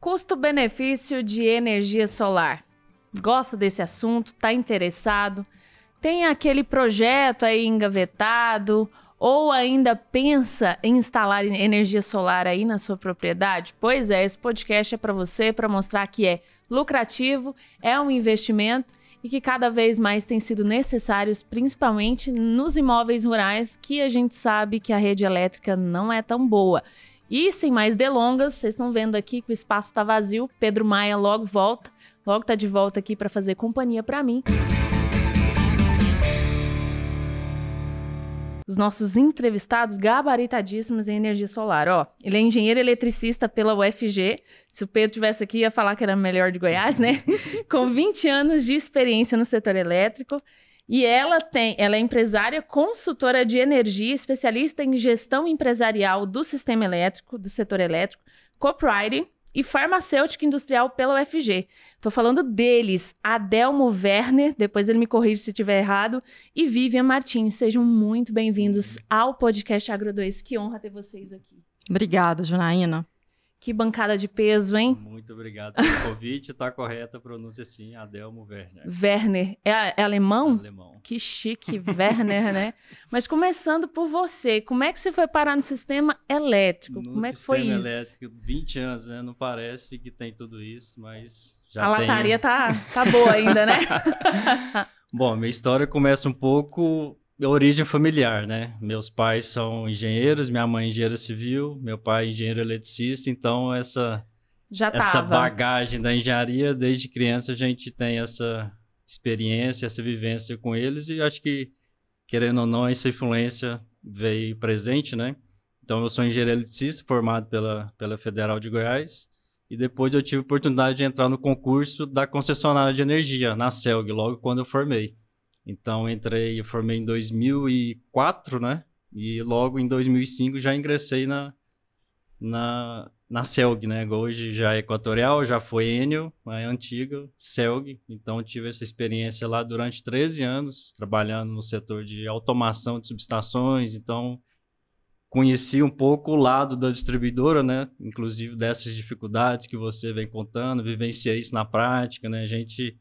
Custo-benefício de energia solar. Gosta desse assunto? Está interessado? Tem aquele projeto aí engavetado? Ou ainda pensa em instalar energia solar aí na sua propriedade? Pois é, esse podcast é para você, para mostrar que é lucrativo, é um investimento e que cada vez mais tem sido necessários, principalmente nos imóveis rurais, que a gente sabe que a rede elétrica não é tão boa. E sem mais delongas, vocês estão vendo aqui que o espaço está vazio. Pedro Maia logo volta, logo tá de volta aqui para fazer companhia para mim. Os nossos entrevistados gabaritadíssimos em energia solar, ó. Ele é engenheiro eletricista pela UFG. Se o Pedro tivesse aqui, ia falar que era melhor de Goiás, né? Com 20 anos de experiência no setor elétrico, e ela tem, ela é empresária, consultora de energia, especialista em gestão empresarial do sistema elétrico, do setor elétrico, copywriting e farmacêutica industrial pela UFG. Estou falando deles, Adelmo Werner, depois ele me corrige se estiver errado, e Vivian Martins. Sejam muito bem-vindos ao podcast Agro 2. Que honra ter vocês aqui. Obrigada, Janaína. Que bancada de peso, hein? Muito obrigado pelo convite. Tá correta a pronúncia, sim, Adelmo Werner. Werner. É, é alemão? É alemão. Que chique, Werner, né? Mas começando por você, como é que você foi parar no sistema elétrico? No como é que foi isso? sistema elétrico, 20 anos, né? Não parece que tem tudo isso, mas já A né? lataria tá, tá boa ainda, né? Bom, minha história começa um pouco origem familiar, né? Meus pais são engenheiros, minha mãe é engenheira civil, meu pai é engenheiro eletricista, então essa Já essa tava. bagagem da engenharia desde criança a gente tem essa experiência, essa vivência com eles e acho que querendo ou não essa influência veio presente, né? Então eu sou engenheiro eletricista formado pela pela Federal de Goiás e depois eu tive a oportunidade de entrar no concurso da concessionária de energia na CELG logo quando eu formei. Então entrei, eu formei em 2004, né? E logo em 2005 já ingressei na na, na CELG, né? Hoje já é Equatorial, já foi Enel, é antiga CELG. Então tive essa experiência lá durante 13 anos, trabalhando no setor de automação de subestações. Então conheci um pouco o lado da distribuidora, né? Inclusive dessas dificuldades que você vem contando, vivenciei isso na prática, né? A gente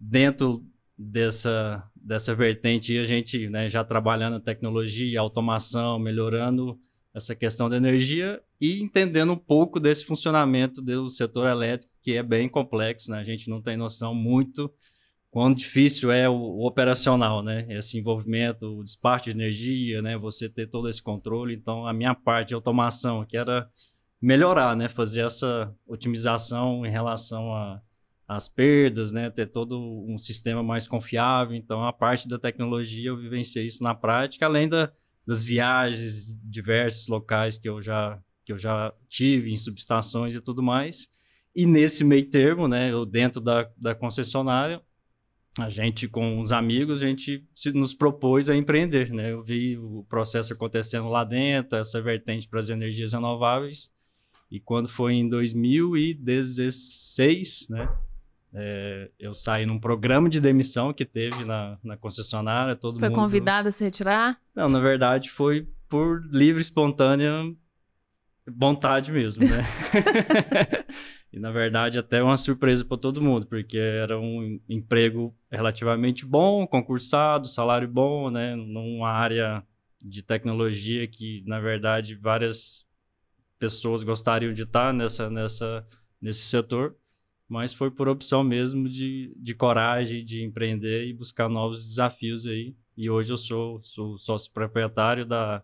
dentro dessa dessa vertente e a gente né, já trabalhando tecnologia, automação, melhorando essa questão da energia e entendendo um pouco desse funcionamento do setor elétrico, que é bem complexo, né? A gente não tem noção muito quão difícil é o, o operacional, né? Esse envolvimento, o despacho de energia, né? Você ter todo esse controle. Então, a minha parte de automação, que era melhorar, né? Fazer essa otimização em relação a as perdas, né? Ter todo um sistema mais confiável. Então, a parte da tecnologia, eu vivenciei isso na prática, além da, das viagens, diversos locais que eu já que eu já tive em subestações e tudo mais. E nesse meio termo, né, eu dentro da, da concessionária, a gente com os amigos, a gente se, nos propôs a empreender, né? Eu vi o processo acontecendo lá dentro, essa vertente para as energias renováveis. E quando foi em 2016, né, é, eu saí num programa de demissão que teve na, na concessionária, todo foi mundo... Foi convidado a se retirar? Não, na verdade foi por livre, espontânea vontade mesmo, né? e na verdade até uma surpresa para todo mundo, porque era um emprego relativamente bom, concursado, salário bom, né? Numa área de tecnologia que, na verdade, várias pessoas gostariam de estar nessa, nessa, nesse setor mas foi por opção mesmo de, de coragem, de empreender e buscar novos desafios aí. E hoje eu sou, sou sócio proprietário da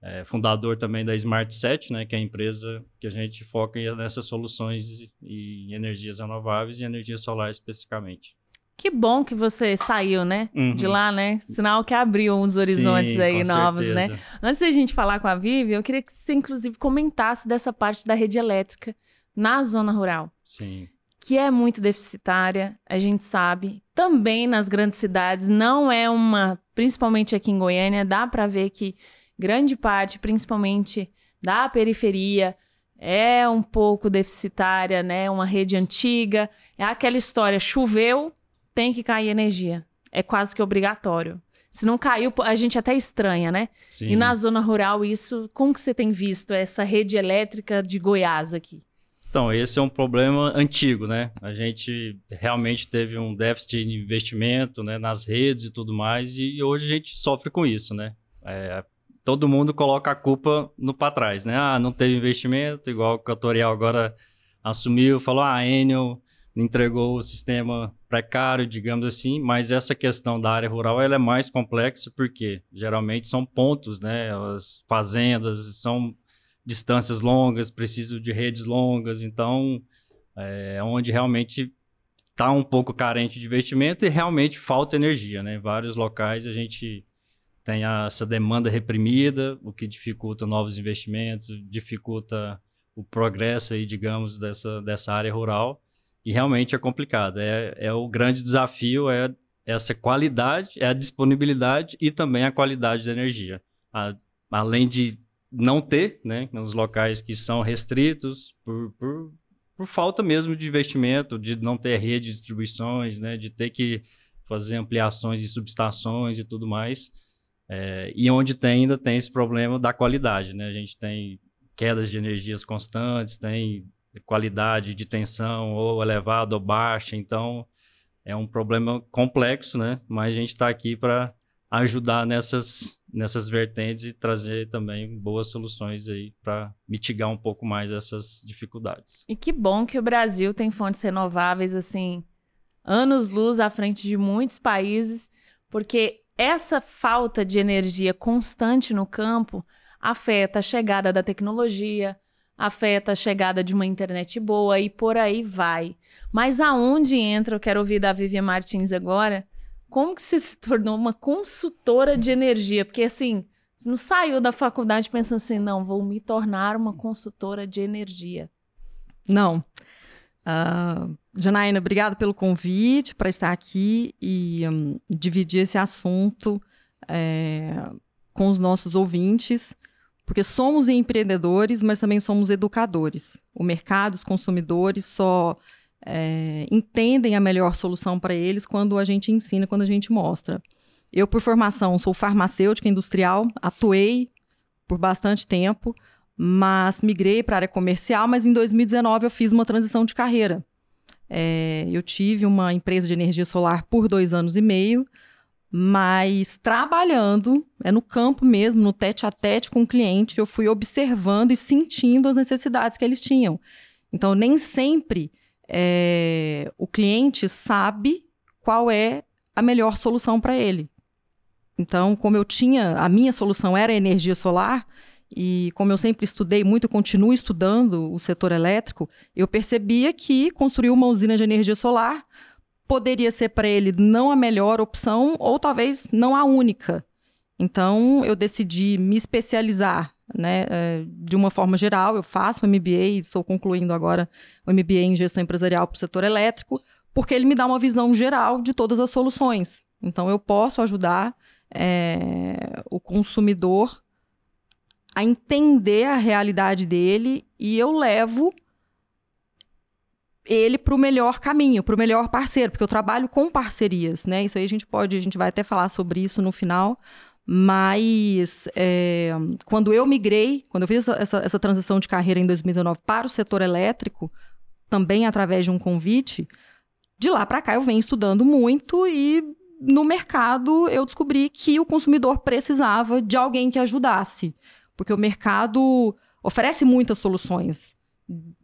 é, fundador também da Smart 7, né, que é a empresa que a gente foca nessas soluções em energias renováveis e energia solar especificamente. Que bom que você saiu, né? Uhum. De lá, né? Sinal que abriu uns horizontes Sim, aí novos, né? certeza. né? Antes da gente falar com a Vivi, eu queria que você, inclusive, comentasse dessa parte da rede elétrica na zona rural. Sim que é muito deficitária, a gente sabe. Também nas grandes cidades não é uma, principalmente aqui em Goiânia, dá para ver que grande parte, principalmente da periferia, é um pouco deficitária, né? Uma rede antiga, é aquela história, choveu, tem que cair energia. É quase que obrigatório. Se não caiu, a gente até estranha, né? Sim. E na zona rural, isso, como que você tem visto essa rede elétrica de Goiás aqui? Então, esse é um problema antigo, né? A gente realmente teve um déficit de investimento né, nas redes e tudo mais, e hoje a gente sofre com isso, né? É, todo mundo coloca a culpa no para trás, né? Ah, não teve investimento, igual o Cantorial agora assumiu, falou, ah, a Enel entregou o sistema precário, digamos assim, mas essa questão da área rural ela é mais complexa porque geralmente são pontos, né? As fazendas são distâncias longas, preciso de redes longas, então é, é onde realmente está um pouco carente de investimento e realmente falta energia, né? Em vários locais a gente tem essa demanda reprimida, o que dificulta novos investimentos, dificulta o progresso aí, digamos, dessa, dessa área rural. E realmente é complicado. É, é o grande desafio é essa qualidade, é a disponibilidade e também a qualidade da energia. A, além de não ter, né? Nos locais que são restritos por, por, por falta mesmo de investimento, de não ter rede de distribuições, né? De ter que fazer ampliações e subestações e tudo mais. É, e onde tem ainda tem esse problema da qualidade, né? A gente tem quedas de energias constantes, tem qualidade de tensão ou elevada ou baixa, então é um problema complexo, né? Mas a gente está aqui para ajudar nessas nessas vertentes e trazer também boas soluções aí para mitigar um pouco mais essas dificuldades. E que bom que o Brasil tem fontes renováveis assim anos luz à frente de muitos países, porque essa falta de energia constante no campo afeta a chegada da tecnologia, afeta a chegada de uma internet boa e por aí vai. Mas aonde entra, eu quero ouvir da Vivian Martins agora, como que você se tornou uma consultora de energia? Porque assim, você não saiu da faculdade pensando assim, não, vou me tornar uma consultora de energia. Não. Uh, Janaína, obrigada pelo convite para estar aqui e um, dividir esse assunto é, com os nossos ouvintes, porque somos empreendedores, mas também somos educadores. O mercado, os consumidores só é, entendem a melhor solução para eles quando a gente ensina, quando a gente mostra. Eu, por formação, sou farmacêutica industrial, atuei por bastante tempo, mas migrei para a área comercial, mas em 2019 eu fiz uma transição de carreira. É, eu tive uma empresa de energia solar por dois anos e meio, mas trabalhando, é no campo mesmo, no tete a tete com o cliente, eu fui observando e sentindo as necessidades que eles tinham. Então, nem sempre é, o cliente sabe qual é a melhor solução para ele. Então, como eu tinha, a minha solução era a energia solar, e como eu sempre estudei muito, continuo estudando o setor elétrico, eu percebia que construir uma usina de energia solar poderia ser para ele não a melhor opção ou talvez não a única. Então, eu decidi me especializar né? É, de uma forma geral, eu faço MBA, e estou concluindo agora o MBA em gestão empresarial para o setor elétrico, porque ele me dá uma visão geral de todas as soluções. Então, eu posso ajudar é, o consumidor a entender a realidade dele e eu levo ele para o melhor caminho, para o melhor parceiro, porque eu trabalho com parcerias, né? Isso aí a gente pode, a gente vai até falar sobre isso no final, mas é, quando eu migrei, quando eu fiz essa, essa, essa transição de carreira em 2019 para o setor elétrico, também através de um convite, de lá para cá eu venho estudando muito e no mercado eu descobri que o consumidor precisava de alguém que ajudasse, porque o mercado oferece muitas soluções,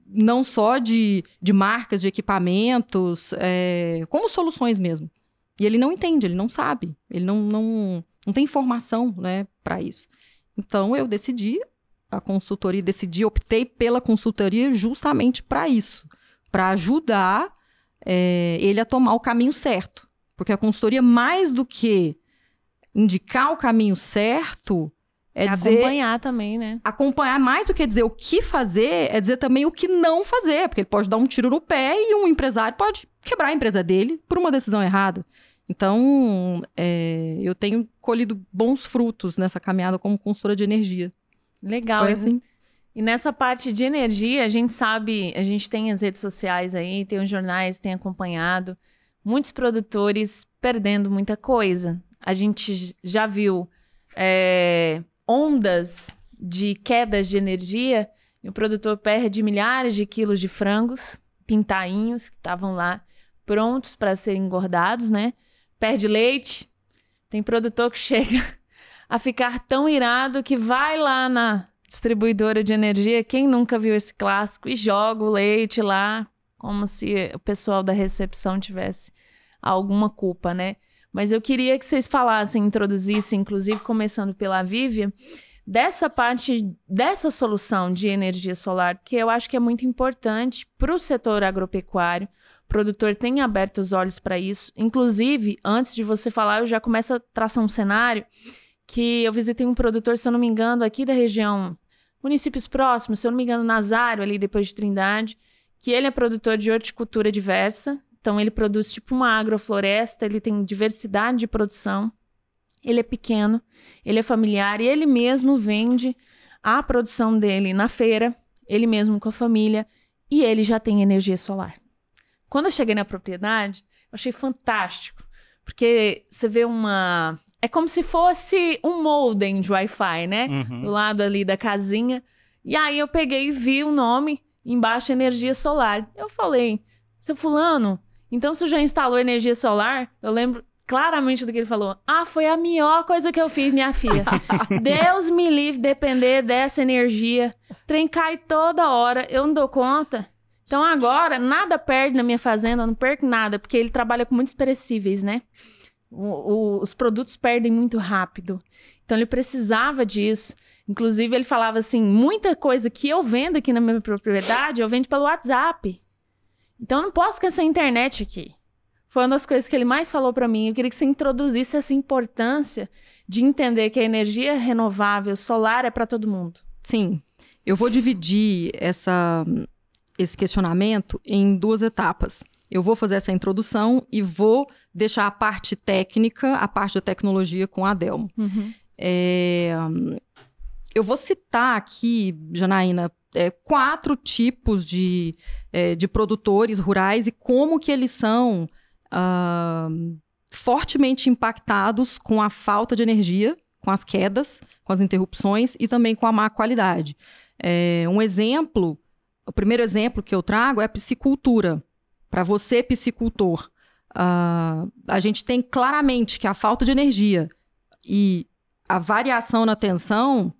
não só de, de marcas, de equipamentos, é, como soluções mesmo. E ele não entende, ele não sabe, ele não, não, não tem informação, né, para isso. Então eu decidi a consultoria, decidi, optei pela consultoria justamente para isso, para ajudar é, ele a tomar o caminho certo, porque a consultoria mais do que indicar o caminho certo é, é dizer, acompanhar também, né? Acompanhar mais do que dizer o que fazer, é dizer também o que não fazer, porque ele pode dar um tiro no pé e um empresário pode quebrar a empresa dele por uma decisão errada. Então, é, eu tenho colhido bons frutos nessa caminhada como consultora de energia. Legal. Foi né? assim. E nessa parte de energia, a gente sabe, a gente tem as redes sociais aí, tem os jornais, tem acompanhado muitos produtores perdendo muita coisa. A gente já viu é, ondas de quedas de energia e o produtor perde milhares de quilos de frangos, pintainhos, que estavam lá prontos para serem engordados, né? Perde leite, tem produtor que chega a ficar tão irado que vai lá na distribuidora de energia, quem nunca viu esse clássico, e joga o leite lá, como se o pessoal da recepção tivesse alguma culpa, né? Mas eu queria que vocês falassem, introduzissem, inclusive começando pela Vívia, dessa parte, dessa solução de energia solar, que eu acho que é muito importante para o setor agropecuário, produtor tem aberto os olhos para isso. Inclusive, antes de você falar, eu já começo a traçar um cenário que eu visitei um produtor, se eu não me engano, aqui da região, municípios próximos, se eu não me engano, Nazário, ali depois de Trindade, que ele é produtor de horticultura diversa. Então, ele produz tipo uma agrofloresta, ele tem diversidade de produção. Ele é pequeno, ele é familiar e ele mesmo vende a produção dele na feira, ele mesmo com a família, e ele já tem energia solar. Quando eu cheguei na propriedade, eu achei fantástico, porque você vê uma. É como se fosse um modem de Wi-Fi, né? Uhum. Do lado ali da casinha. E aí eu peguei e vi o nome embaixo energia solar. Eu falei, seu fulano, então você já instalou energia solar, eu lembro claramente do que ele falou. Ah, foi a melhor coisa que eu fiz, minha filha. Deus me livre depender dessa energia. Trem cai toda hora, eu não dou conta. Então agora, nada perde na minha fazenda, não perco nada, porque ele trabalha com muitos perecíveis, né? O, o, os produtos perdem muito rápido. Então ele precisava disso. Inclusive, ele falava assim: muita coisa que eu vendo aqui na minha propriedade, eu vendo pelo WhatsApp. Então, eu não posso com essa internet aqui. Foi uma das coisas que ele mais falou para mim. Eu queria que você introduzisse essa importância de entender que a energia renovável solar é para todo mundo. Sim. Eu vou dividir essa, esse questionamento em duas etapas. Eu vou fazer essa introdução e vou deixar a parte técnica, a parte da tecnologia com a Adelmo. Uhum. É, eu vou citar aqui, Janaína, é, quatro tipos de, é, de produtores rurais e como que eles são uh, fortemente impactados com a falta de energia, com as quedas, com as interrupções e também com a má qualidade. É, um exemplo o primeiro exemplo que eu trago é a piscicultura. Para você, piscicultor, uh, a gente tem claramente que a falta de energia e a variação na tensão,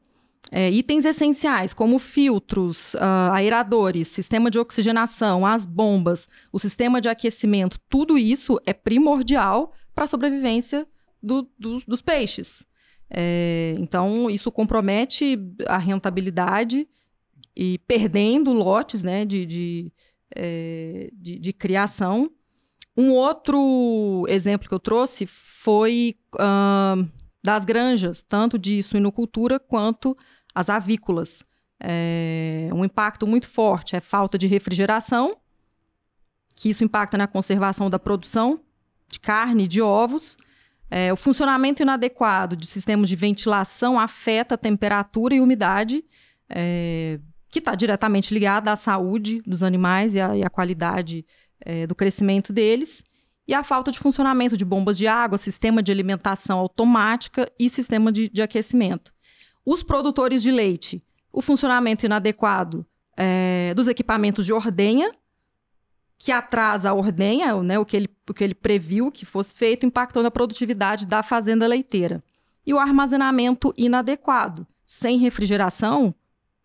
é, itens essenciais como filtros, uh, aeradores, sistema de oxigenação, as bombas, o sistema de aquecimento, tudo isso é primordial para a sobrevivência do, do, dos peixes. É, então, isso compromete a rentabilidade e perdendo lotes né, de, de, é, de, de, criação. Um outro exemplo que eu trouxe foi uh, das granjas, tanto de suinocultura quanto as avícolas. É, um impacto muito forte é falta de refrigeração, que isso impacta na conservação da produção de carne e de ovos. É, o funcionamento inadequado de sistemas de ventilação afeta a temperatura e umidade. É, que está diretamente ligada à saúde dos animais e à, e à qualidade é, do crescimento deles, e à falta de funcionamento de bombas de água, sistema de alimentação automática e sistema de, de aquecimento. Os produtores de leite, o funcionamento inadequado é, dos equipamentos de ordenha, que atrasa a ordenha, né, o, que ele, o que ele previu que fosse feito, impactando a produtividade da fazenda leiteira. E o armazenamento inadequado. Sem refrigeração,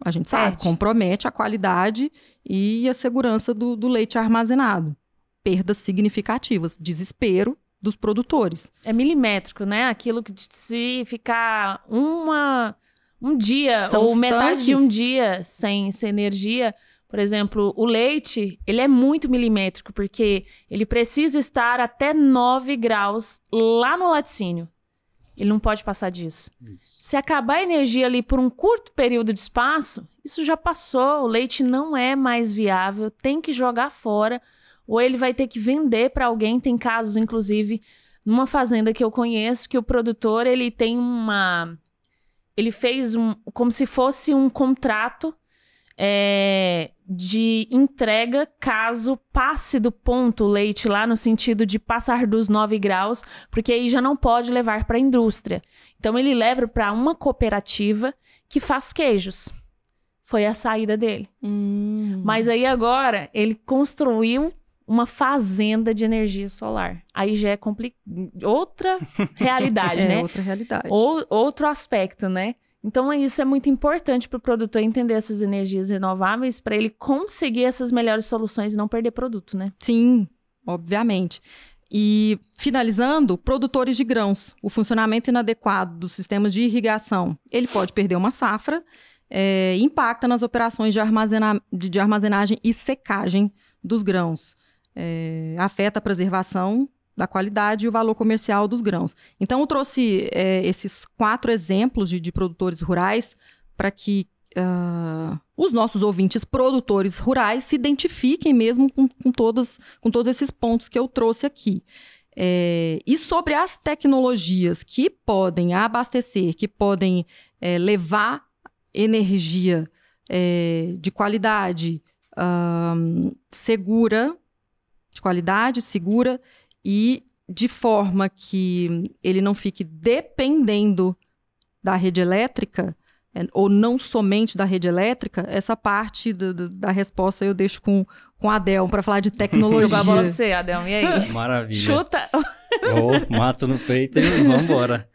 a gente sabe, Perde. compromete a qualidade e a segurança do, do leite armazenado. Perdas significativas, desespero dos produtores. É milimétrico, né? Aquilo que se ficar uma, um dia São ou metade tanques. de um dia sem, sem energia, por exemplo, o leite, ele é muito milimétrico, porque ele precisa estar até 9 graus lá no laticínio. Ele não pode passar disso. Isso. Se acabar a energia ali por um curto período de espaço, isso já passou, o leite não é mais viável, tem que jogar fora, ou ele vai ter que vender para alguém. Tem casos, inclusive, numa fazenda que eu conheço, que o produtor ele tem uma. Ele fez um. como se fosse um contrato é, de entrega caso passe do ponto o leite lá no sentido de passar dos 9 graus, porque aí já não pode levar para a indústria. Então ele leva para uma cooperativa que faz queijos. Foi a saída dele. Hum. Mas aí agora ele construiu uma fazenda de energia solar. Aí já é compli... outra realidade, é, né? Outra realidade. Ou, outro aspecto, né? Então, é isso é muito importante para o produtor entender essas energias renováveis para ele conseguir essas melhores soluções e não perder produto, né? Sim, obviamente. E finalizando, produtores de grãos, o funcionamento inadequado dos sistemas de irrigação, ele pode perder uma safra, é, impacta nas operações de, armazena de armazenagem e secagem dos grãos, é, afeta a preservação da qualidade e o valor comercial dos grãos. Então, eu trouxe é, esses quatro exemplos de, de produtores rurais para que uh, os nossos ouvintes produtores rurais se identifiquem mesmo com, com, com todos esses pontos que eu trouxe aqui. É, e sobre as tecnologias que podem abastecer, que podem é, levar energia é, de qualidade, um, ah, segura, de qualidade, segura e de forma que ele não fique dependendo da rede elétrica, é, ou não somente da rede elétrica, essa parte do, do, da resposta eu deixo com, com a Adel para falar de tecnologia. Jogar a bola pra você, Adel, e aí? Maravilha. Chuta! Oh, mato no peito e vamos embora.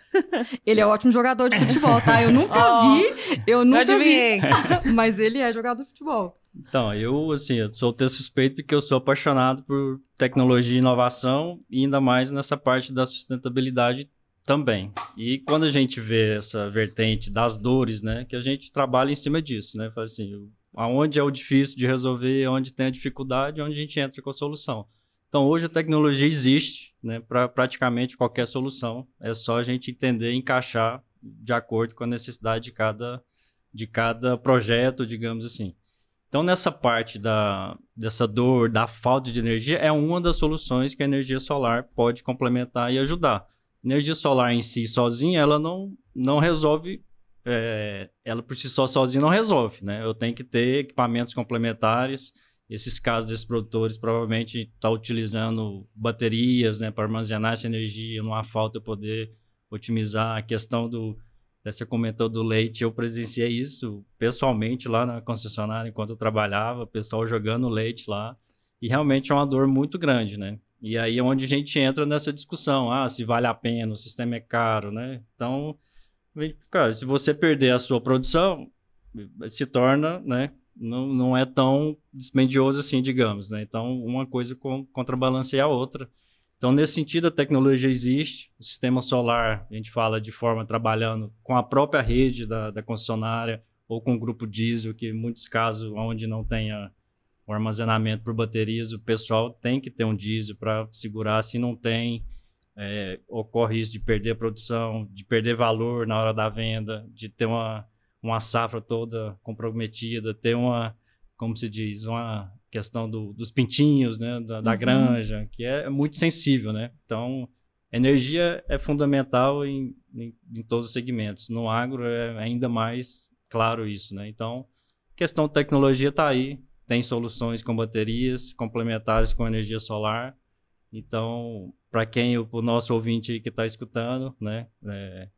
Ele é um ótimo jogador de futebol, tá? Eu nunca oh, vi, eu nunca vi, mas ele é jogador de futebol. Então, eu, assim, eu sou até suspeito porque eu sou apaixonado por tecnologia e inovação, e ainda mais nessa parte da sustentabilidade também. E quando a gente vê essa vertente das dores, né, que a gente trabalha em cima disso, né, faz assim, aonde é o difícil de resolver, onde tem a dificuldade, onde a gente entra com a solução. Então, hoje a tecnologia existe, né, para praticamente qualquer solução, é só a gente entender e encaixar de acordo com a necessidade de cada, de cada projeto, digamos assim. Então, nessa parte da, dessa dor, da falta de energia, é uma das soluções que a energia solar pode complementar e ajudar. Energia solar em si sozinha, ela não, não resolve, é, ela por si só sozinha não resolve, né? Eu tenho que ter equipamentos complementares. Esses casos desses produtores provavelmente estão tá utilizando baterias né, para armazenar essa energia, não há falta eu poder otimizar a questão do, você comentou do leite, eu presenciei isso pessoalmente lá na concessionária enquanto eu trabalhava, o pessoal jogando leite lá. E realmente é uma dor muito grande, né? E aí é onde a gente entra nessa discussão, ah, se vale a pena, o sistema é caro, né? Então, cara, se você perder a sua produção, se torna, né? Não, não é tão dispendioso assim, digamos, né? Então, uma coisa contrabalanceia a outra. Então, nesse sentido, a tecnologia existe. O sistema solar, a gente fala de forma trabalhando com a própria rede da, da concessionária ou com o grupo diesel, que em muitos casos, onde não tenha o armazenamento por baterias, o pessoal tem que ter um diesel para segurar. Se não tem, é, ocorre isso de perder a produção, de perder valor na hora da venda, de ter uma, uma safra toda comprometida, ter uma, como se diz, uma questão do, dos pintinhos, né, da, da uhum. granja, que é, é muito sensível, né? Então, energia é fundamental em, em, em, todos os segmentos. No agro é ainda mais claro isso, né? Então, questão de tecnologia está aí, tem soluções com baterias complementares com energia solar. Então, para quem o nosso ouvinte que está escutando, né, é,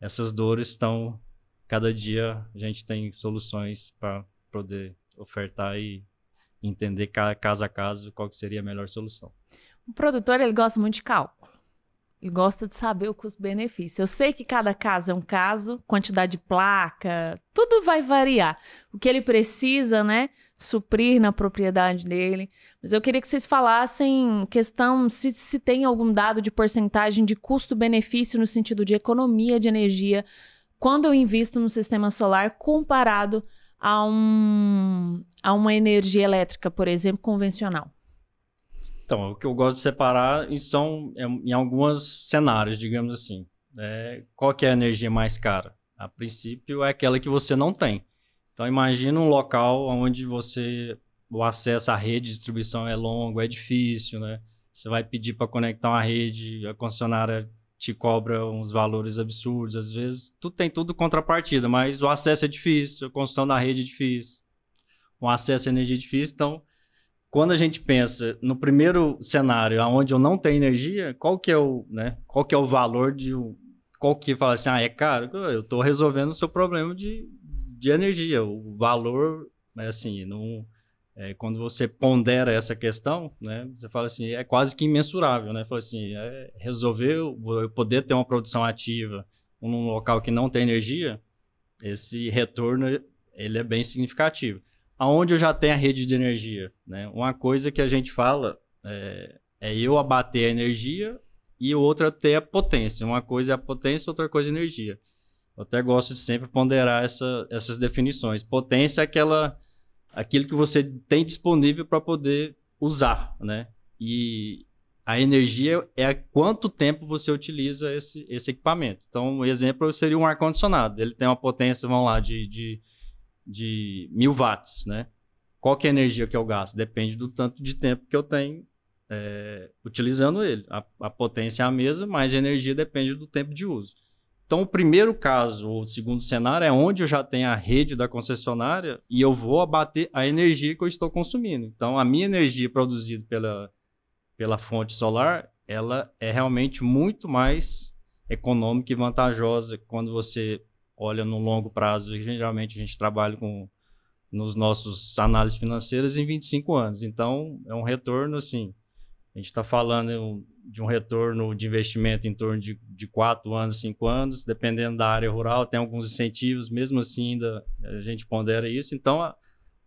essas dores estão cada dia a gente tem soluções para poder ofertar e entender caso a caso qual que seria a melhor solução. O produtor ele gosta muito de cálculo. Ele gosta de saber o custo-benefício. Eu sei que cada caso é um caso, quantidade de placa, tudo vai variar. O que ele precisa, né, suprir na propriedade dele. Mas eu queria que vocês falassem questão se, se tem algum dado de porcentagem de custo-benefício no sentido de economia de energia quando eu invisto no sistema solar comparado a, um, a uma energia elétrica, por exemplo, convencional? Então, é o que eu gosto de separar são é em alguns cenários, digamos assim. É, qual que é a energia mais cara? A princípio é aquela que você não tem. Então imagina um local onde você o acesso à rede de distribuição é longo, é difícil, né? Você vai pedir para conectar uma rede, a concessionária te cobra uns valores absurdos. Às vezes, tu tem tudo contrapartida, mas o acesso é difícil, a construção da rede é difícil, o acesso à energia é difícil. Então, quando a gente pensa no primeiro cenário, onde eu não tenho energia, qual que é o, né, qual que é o valor de um, qual que fala assim, ah, é caro, eu estou resolvendo o seu problema de, de energia, o valor, é assim, não é, quando você pondera essa questão, né, você fala assim, é quase que imensurável, né? Fala assim, é, resolver eu poder ter uma produção ativa num local que não tem energia, esse retorno ele é bem significativo. Aonde eu já tenho a rede de energia, né? Uma coisa que a gente fala é, é eu abater a energia e outra ter a potência. Uma coisa é a potência, outra coisa é a energia. Eu até gosto de sempre ponderar essa, essas definições. Potência é aquela aquilo que você tem disponível para poder usar, né? E a energia é quanto tempo você utiliza esse, esse equipamento. Então, um exemplo seria um ar-condicionado. Ele tem uma potência, vamos lá, de, de, de mil watts, né? Qual é a energia que eu gasto? Depende do tanto de tempo que eu tenho é, utilizando ele. A, a potência é a mesma, mas a energia depende do tempo de uso. Então, o primeiro caso, ou o segundo cenário, é onde eu já tenho a rede da concessionária e eu vou abater a energia que eu estou consumindo. Então, a minha energia produzida pela, pela fonte solar, ela é realmente muito mais econômica e vantajosa quando você olha no longo prazo. geralmente, a gente trabalha com nos nossos análises financeiras em 25 anos. Então, é um retorno, assim, a gente está falando de um retorno de investimento em torno de, de 4 anos, 5 anos, dependendo da área rural, tem alguns incentivos, mesmo assim ainda a gente pondera isso. Então, a,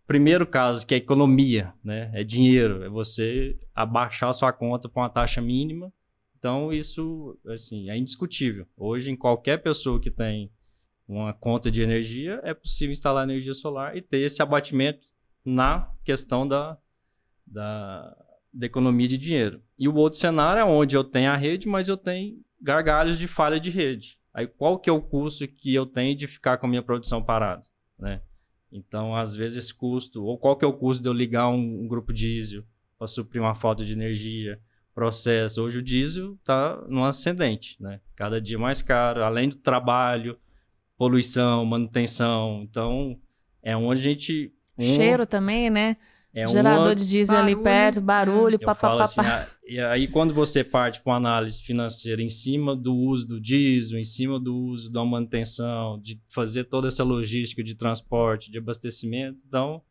primeiro caso, que é economia, né? é dinheiro, é você abaixar sua conta para uma taxa mínima. Então, isso assim, é indiscutível. Hoje, em qualquer pessoa que tem uma conta de energia, é possível instalar energia solar e ter esse abatimento na questão da, da da economia de dinheiro. E o outro cenário é onde eu tenho a rede, mas eu tenho gargalhos de falha de rede. Aí qual que é o custo que eu tenho de ficar com a minha produção parada, né? Então, às vezes, esse custo, ou qual que é o custo de eu ligar um, um grupo diesel para suprir uma falta de energia, processo. Hoje o diesel está no ascendente, né? Cada dia mais caro, além do trabalho, poluição, manutenção. Então, é onde a gente... Um... Cheiro também, né? É Gerador uma... de diesel barulho. ali perto, barulho, papapá. Assim, ah, e aí, quando você parte para uma análise financeira em cima do uso do diesel, em cima do uso da manutenção, de fazer toda essa logística de transporte, de abastecimento, então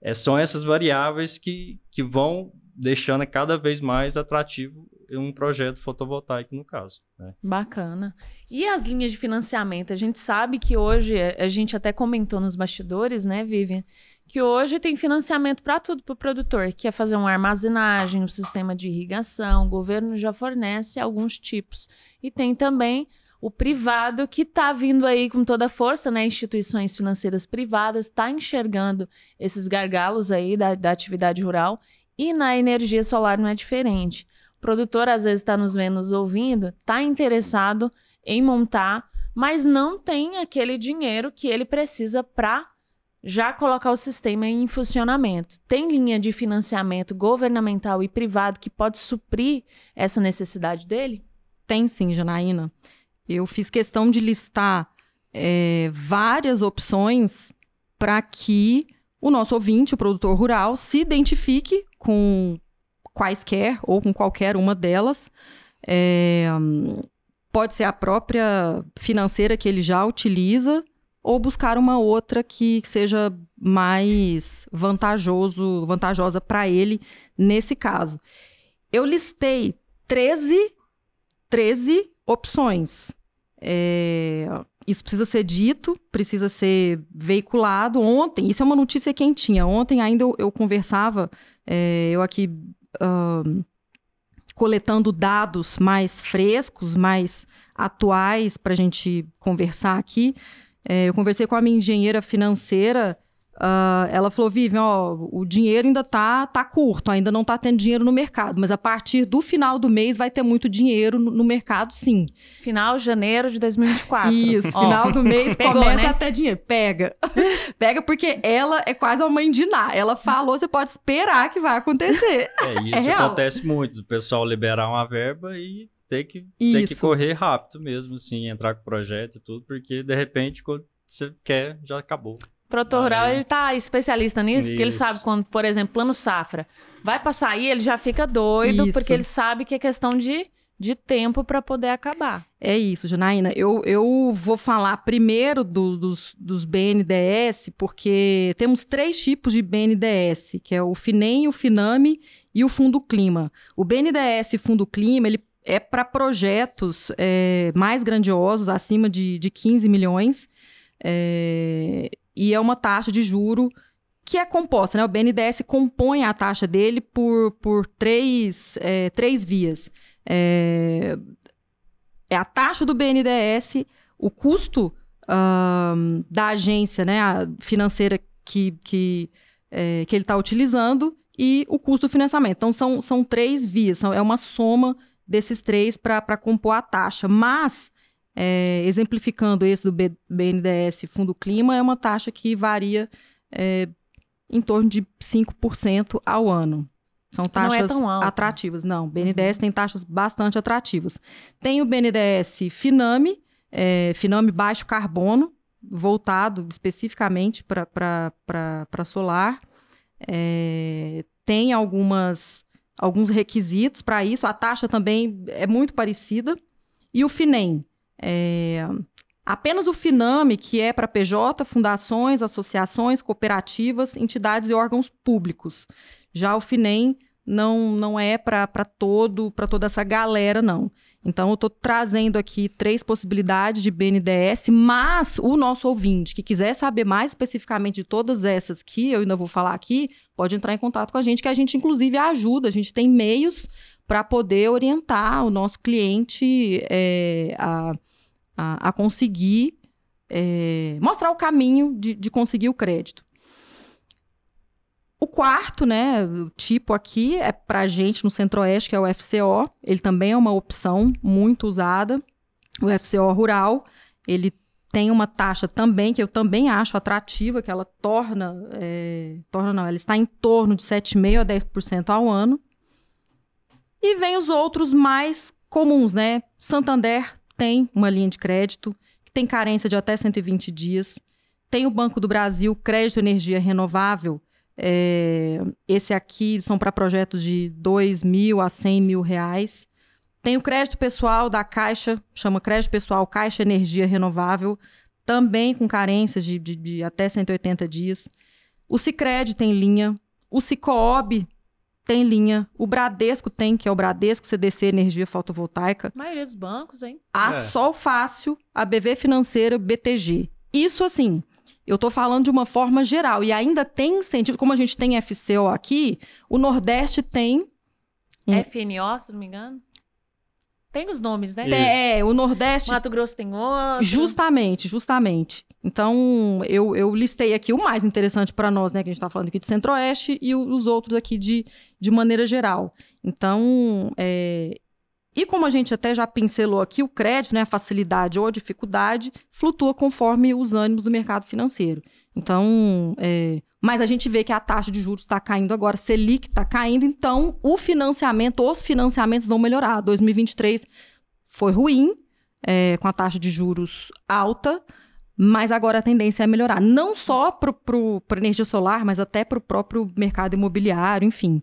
é, são essas variáveis que, que vão deixando cada vez mais atrativo um projeto fotovoltaico, no caso. Né? Bacana. E as linhas de financiamento? A gente sabe que hoje, é, a gente até comentou nos bastidores, né, Vivian, que hoje tem financiamento para tudo para o produtor, que quer fazer uma armazenagem, um sistema de irrigação, o governo já fornece alguns tipos. E tem também o privado que está vindo aí com toda a força, né? Instituições financeiras privadas está enxergando esses gargalos aí da, da atividade rural e na energia solar não é diferente. O produtor às vezes está nos vendo, nos ouvindo, está interessado em montar, mas não tem aquele dinheiro que ele precisa para já colocar o sistema em funcionamento. Tem linha de financiamento governamental e privado que pode suprir essa necessidade dele? Tem sim, Janaína. Eu fiz questão de listar é, várias opções para que o nosso ouvinte, o produtor rural, se identifique com quaisquer ou com qualquer uma delas. É, pode ser a própria financeira que ele já utiliza, ou buscar uma outra que seja mais vantajoso, vantajosa para ele nesse caso. Eu listei 13, 13 opções. É, isso precisa ser dito, precisa ser veiculado. Ontem, isso é uma notícia quentinha. Ontem ainda eu, eu conversava, é, eu aqui uh, coletando dados mais frescos, mais atuais para a gente conversar aqui. É, eu conversei com a minha engenheira financeira, uh, ela falou, Vivian, ó, o dinheiro ainda tá, tá curto, ainda não tá tendo dinheiro no mercado, mas a partir do final do mês vai ter muito dinheiro no, no mercado, sim. Final de janeiro de 2024. Isso, final do mês Pegou, começa né? até dinheiro. Pega. Pega porque ela é quase uma mãe de Ná. Ela falou, você pode esperar que vai acontecer. É, isso é acontece muito, o pessoal liberar uma verba e ter que, ter que correr rápido mesmo, assim, entrar com o projeto e tudo, porque de repente, quando você quer, já acabou. Protoral, é. ele tá especialista nisso, Isso. porque ele sabe quando, por exemplo, plano safra, vai passar aí ele já fica doido, Isso. porque ele sabe que é questão de de tempo para poder acabar. É isso, Janaína. Eu, eu vou falar primeiro do, dos, dos BNDS, porque temos três tipos de BNDS, que é o FINEM, o FINAME e o Fundo Clima. O BNDS Fundo Clima, ele é para projetos é, mais grandiosos, acima de, de 15 milhões, é, e é uma taxa de juro que é composta, né? O BNDES compõe a taxa dele por, por três, é, três vias. É, é a taxa do BNDES, o custo uh, da agência né, a financeira que, que, é, que ele está utilizando e o custo do financiamento. Então, são, são três vias, são, é uma soma desses três para compor a taxa. Mas, é, exemplificando esse do BNDES Fundo Clima, é uma taxa que varia é, em torno de 5% ao ano. São taxas não é atrativas. Não, uhum. BNDES tem taxas bastante atrativas. Tem o BNDES Finame, é, Finame Baixo Carbono, voltado especificamente para solar. É, tem algumas alguns requisitos para isso. A taxa também é muito parecida. E o FINEM. É... Apenas o FINAME, que é para PJ, fundações, associações, cooperativas, entidades e órgãos públicos. Já o FINEM não, não é para toda essa galera, não. Então, eu estou trazendo aqui três possibilidades de BNDES, mas o nosso ouvinte que quiser saber mais especificamente de todas essas que eu ainda vou falar aqui, pode entrar em contato com a gente, que a gente, inclusive, ajuda. A gente tem meios para poder orientar o nosso cliente é, a, a, a, conseguir é, mostrar o caminho de, de conseguir o crédito. O quarto, né, tipo aqui, é para gente no Centro-Oeste, que é o FCO. Ele também é uma opção muito usada. O FCO rural, ele tem uma taxa também, que eu também acho atrativa, que ela torna, é, torna não, ela está em torno de 7,5% a 10% ao ano. E vem os outros mais comuns, né? Santander tem uma linha de crédito, que tem carência de até 120 dias. Tem o Banco do Brasil, Crédito Energia Renovável, é, esse aqui são para projetos de 2 mil a 100 mil reais. Tem o crédito pessoal da Caixa, chama Crédito Pessoal Caixa Energia Renovável, também com carências de, de, de até 180 dias. O Cicred tem linha, o Cicoob tem linha, o Bradesco tem, que é o Bradesco CDC Energia Fotovoltaica. A maioria dos bancos, hein? A ah, é. Sol Fácil, a BV Financeira, BTG. Isso assim, eu estou falando de uma forma geral. E ainda tem sentido. como a gente tem FCO aqui, o Nordeste tem. Um... FNO, se não me engano. Tem os nomes, né? Tem, é, o Nordeste. Mato Grosso tem outro. Justamente, justamente. Então, eu, eu listei aqui o mais interessante para nós, né? Que a gente está falando aqui de Centro-Oeste e os outros aqui de, de maneira geral. Então, é, e como a gente até já pincelou aqui, o crédito, né, a facilidade ou a dificuldade, flutua conforme os ânimos do mercado financeiro. Então, é... mas a gente vê que a taxa de juros está caindo agora, Selic está caindo, então o financiamento, os financiamentos vão melhorar. 2023 foi ruim, é, com a taxa de juros alta, mas agora a tendência é melhorar. Não só para a energia solar, mas até para o próprio mercado imobiliário, enfim.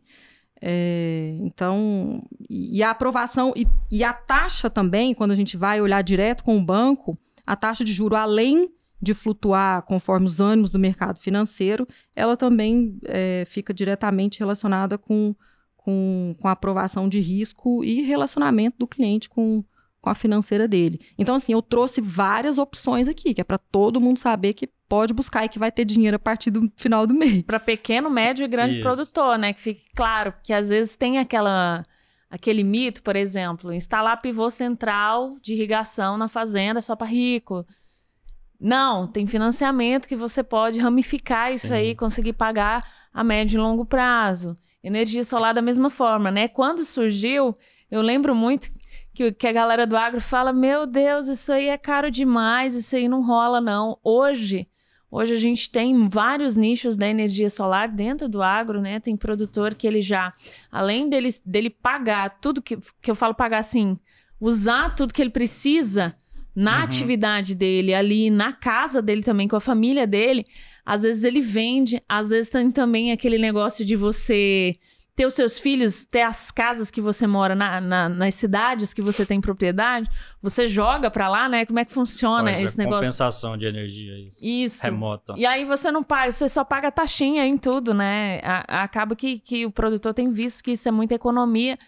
É, então, e a aprovação e, e, a taxa também, quando a gente vai olhar direto com o banco, a taxa de juro, além de flutuar conforme os ânimos do mercado financeiro, ela também é, fica diretamente relacionada com, com, com a aprovação de risco e relacionamento do cliente com, com a financeira dele. Então, assim, eu trouxe várias opções aqui, que é para todo mundo saber que pode buscar e que vai ter dinheiro a partir do final do mês. Para pequeno, médio e grande Isso. produtor, né? Que fique claro, que às vezes tem aquela aquele mito, por exemplo, instalar pivô central de irrigação na fazenda só para rico. Não, tem financiamento que você pode ramificar isso Sim. aí, conseguir pagar a médio e longo prazo. Energia solar da mesma forma, né? Quando surgiu, eu lembro muito que, que a galera do agro fala: Meu Deus, isso aí é caro demais, isso aí não rola, não. Hoje, Hoje a gente tem vários nichos da energia solar dentro do agro, né? Tem produtor que ele já, além dele, dele pagar tudo que, que eu falo pagar assim, usar tudo que ele precisa na uhum. atividade dele, ali na casa dele também, com a família dele, às vezes ele vende, às vezes tem também aquele negócio de você ter os seus filhos, ter as casas que você mora, na, na nas cidades que você tem propriedade, você joga para lá, né? Como é que funciona Mas é esse é negócio? Compensação de energia, é isso. isso. Remota. E aí você não paga, você só paga taxinha em tudo, né? A, acaba que, que o produtor tem visto que isso é muita economia.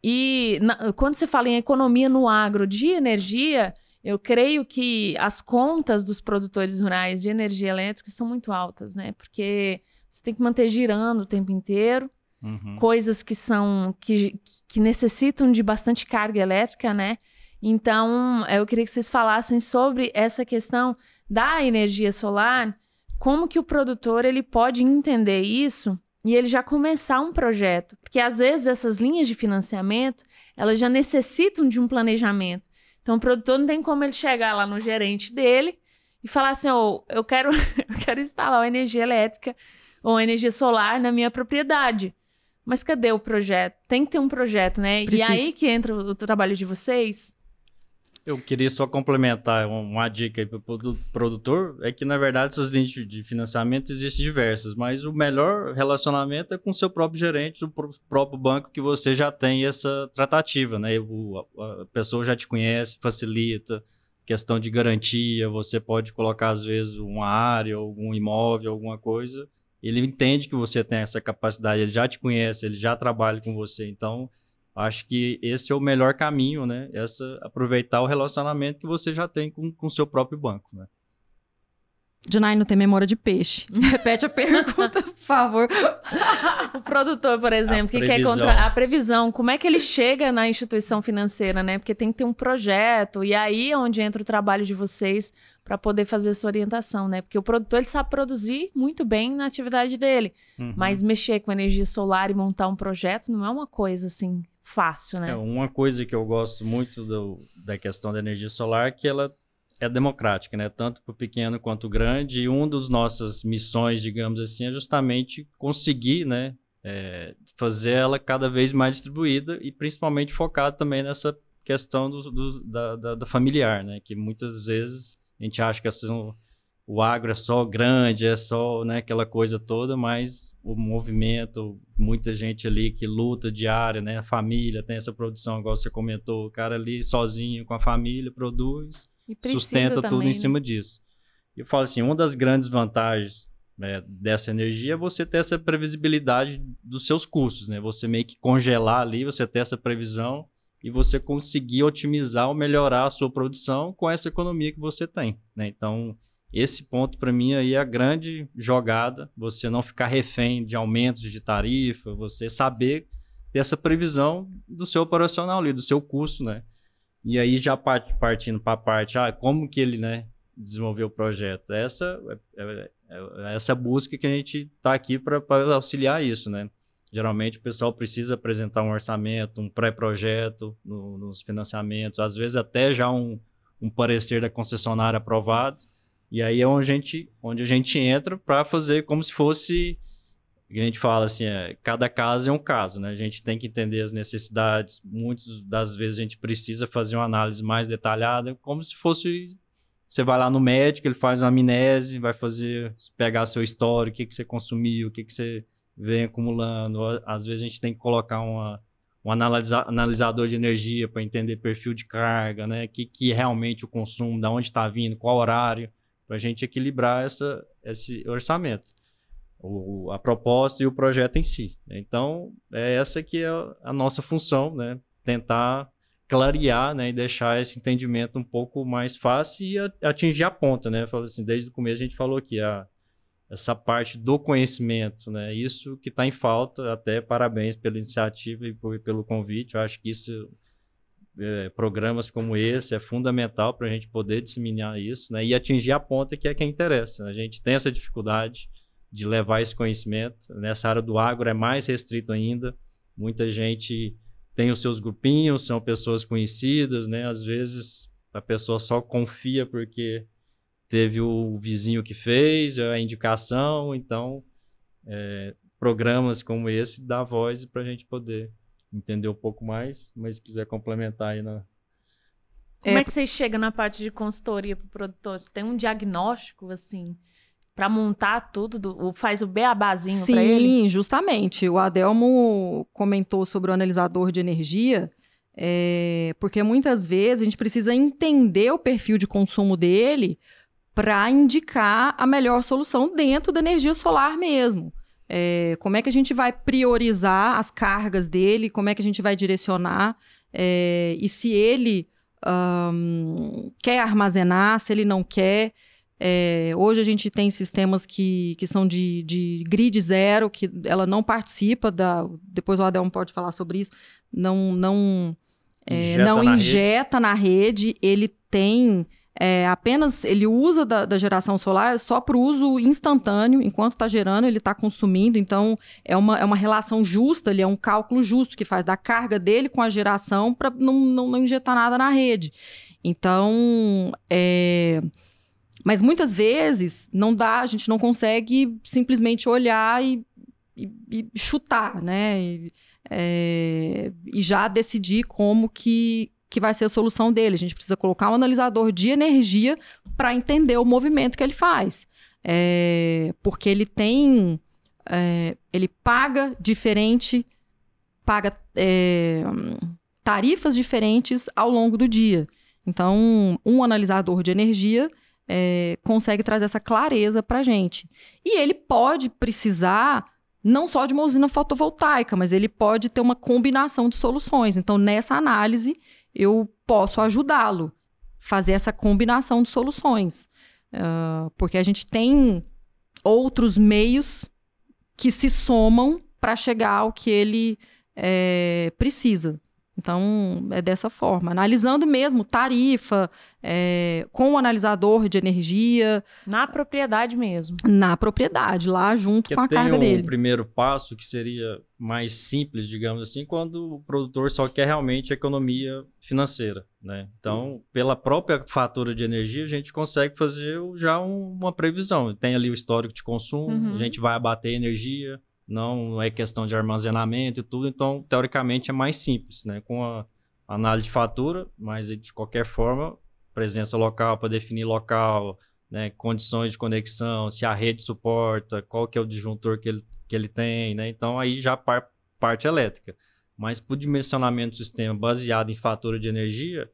E na, quando você fala em economia no agro de energia, eu creio que as contas dos produtores rurais de energia elétrica são muito altas, né? Porque você tem que manter girando o tempo inteiro Uhum. coisas que são que, que necessitam de bastante carga elétrica, né? Então, eu queria que vocês falassem sobre essa questão da energia solar, como que o produtor ele pode entender isso e ele já começar um projeto, porque às vezes essas linhas de financiamento, elas já necessitam de um planejamento. Então, o produtor não tem como ele chegar lá no gerente dele e falar assim: oh, eu, quero, eu quero instalar energia elétrica ou energia solar na minha propriedade. Mas cadê o projeto? Tem que ter um projeto, né? Precisa. E aí que entra o, trabalho de vocês. Eu queria só complementar uma dica aí para o produtor, é que na verdade essas linhas de financiamento existem diversas, mas o melhor relacionamento é com o seu próprio gerente, o próprio banco que você já tem essa tratativa, né? O, a pessoa já te conhece, facilita, questão de garantia, você pode colocar às vezes uma área, algum imóvel, alguma coisa, ele entende que você tem essa capacidade, ele já te conhece, ele já trabalha com você. Então, acho que esse é o melhor caminho, né? Essa, aproveitar o relacionamento que você já tem com o seu próprio banco, né? Junai não tem memória de peixe. Repete a pergunta, por favor. o produtor, por exemplo, que quer contra a previsão, como é que ele chega na instituição financeira, né? Porque tem que ter um projeto. E aí é onde entra o trabalho de vocês para poder fazer essa orientação, né? Porque o produtor ele sabe produzir muito bem na atividade dele, uhum. mas mexer com energia solar e montar um projeto não é uma coisa assim fácil, né? É uma coisa que eu gosto muito do, da questão da energia solar é que ela é democrática, né? Tanto para o pequeno quanto o grande. E uma das nossas missões, digamos assim, é justamente conseguir, né? É, fazer ela cada vez mais distribuída e principalmente focada também nessa questão do, do da, da, da familiar, né? Que muitas vezes a gente acha que assim, o agro é só grande, é só né, aquela coisa toda, mas o movimento, muita gente ali que luta diária, né? A família tem essa produção, igual você comentou, o cara ali sozinho com a família produz, sustenta também, tudo né? em cima disso. E eu falo assim, uma das grandes vantagens né, dessa energia é você ter essa previsibilidade dos seus custos, né? Você meio que congelar ali, você ter essa previsão e você conseguir otimizar ou melhorar a sua produção com essa economia que você tem. Né? Então, esse ponto para mim aí é a grande jogada, você não ficar refém de aumentos de tarifa, você saber dessa previsão do seu operacional ali, do seu custo, né? E aí já partindo para a parte, ah, como que ele, né, desenvolveu o projeto? Essa é, é, é essa busca que a gente está aqui para auxiliar isso, né? Geralmente o pessoal precisa apresentar um orçamento, um pré-projeto no, nos financiamentos, às vezes até já um, um parecer da concessionária aprovado. E aí é onde a gente, onde a gente entra para fazer como se fosse. A gente fala assim: é, cada caso é um caso, né? A gente tem que entender as necessidades. Muitas das vezes a gente precisa fazer uma análise mais detalhada, como se fosse. Você vai lá no médico, ele faz uma amnese, vai fazer pegar seu histórico, o que, que você consumiu, o que, que você vem acumulando. Às vezes a gente tem que colocar uma, um analisa, analisador de energia para entender perfil de carga, né? Que, que é realmente o consumo, da onde está vindo, qual horário, para a gente equilibrar essa, esse orçamento. O, a proposta e o projeto em si. Então, é essa que é a nossa função, né? Tentar clarear né, e deixar esse entendimento um pouco mais fácil e atingir a ponta, né? Assim, desde o começo a gente falou que a, essa parte do conhecimento, né? Isso que está em falta, até parabéns pela iniciativa e por, pelo convite. Eu acho que isso, é, programas como esse, é fundamental para a gente poder disseminar isso, né? E atingir a ponta que é quem interessa. Né? A gente tem essa dificuldade de levar esse conhecimento. Nessa área do agro é mais restrito ainda. Muita gente tem os seus grupinhos, são pessoas conhecidas, né? Às vezes a pessoa só confia porque teve o vizinho que fez, a indicação, então é, programas como esse dá voz para a gente poder entender um pouco mais, mas se quiser complementar aí na. Como é, é que vocês chegam na parte de consultoria para o produtor? Tem um diagnóstico assim? para montar tudo, do, faz o beabazinho para ele? Sim, justamente. O Adelmo comentou sobre o analisador de energia, é, porque muitas vezes a gente precisa entender o perfil de consumo dele para indicar a melhor solução dentro da energia solar mesmo. É, como é que a gente vai priorizar as cargas dele, como é que a gente vai direcionar, é, e se ele um, quer armazenar, se ele não quer. É, hoje a gente tem sistemas que, que são de, de grid zero, que ela não participa da. Depois o Adelmo pode falar sobre isso. Não não é, injeta, não na, injeta na rede. Ele tem é, apenas ele usa da, da geração solar só para o uso instantâneo, enquanto está gerando, ele está consumindo. Então, é uma, é uma relação justa, ele é um cálculo justo que faz da carga dele com a geração para não, não, não, injetar nada na rede. Então, é... mas muitas vezes não dá, a gente não consegue simplesmente olhar e, e, e chutar, né? E, é... e já decidir como que, que vai ser a solução dele. A gente precisa colocar um analisador de energia para entender o movimento que ele faz. É, porque ele tem. É, ele paga diferente, paga é, tarifas diferentes ao longo do dia. Então, um analisador de energia é, consegue trazer essa clareza para a gente. E ele pode precisar não só de uma usina fotovoltaica, mas ele pode ter uma combinação de soluções. Então, nessa análise, eu posso ajudá-lo, fazer essa combinação de soluções. Uh, porque a gente tem outros meios que se somam para chegar ao que ele é, precisa. Então, é dessa forma. Analisando mesmo tarifa, é, com o analisador de energia. Na propriedade mesmo. Na propriedade, lá junto com a carga um dele. O primeiro passo que seria mais simples, digamos assim, quando o produtor só quer realmente economia financeira. Né? Então, hum. pela própria fatura de energia, a gente consegue fazer já um, uma previsão. Tem ali o histórico de consumo, uhum. a gente vai abater energia não é questão de armazenamento e tudo, então teoricamente é mais simples, né? Com a análise de fatura, mas de qualquer forma, presença local para definir local, né, condições de conexão, se a rede suporta, qual que é o disjuntor que ele, que ele tem, né? Então aí já par, parte elétrica. Mas para o dimensionamento do sistema baseado em fatura de energia,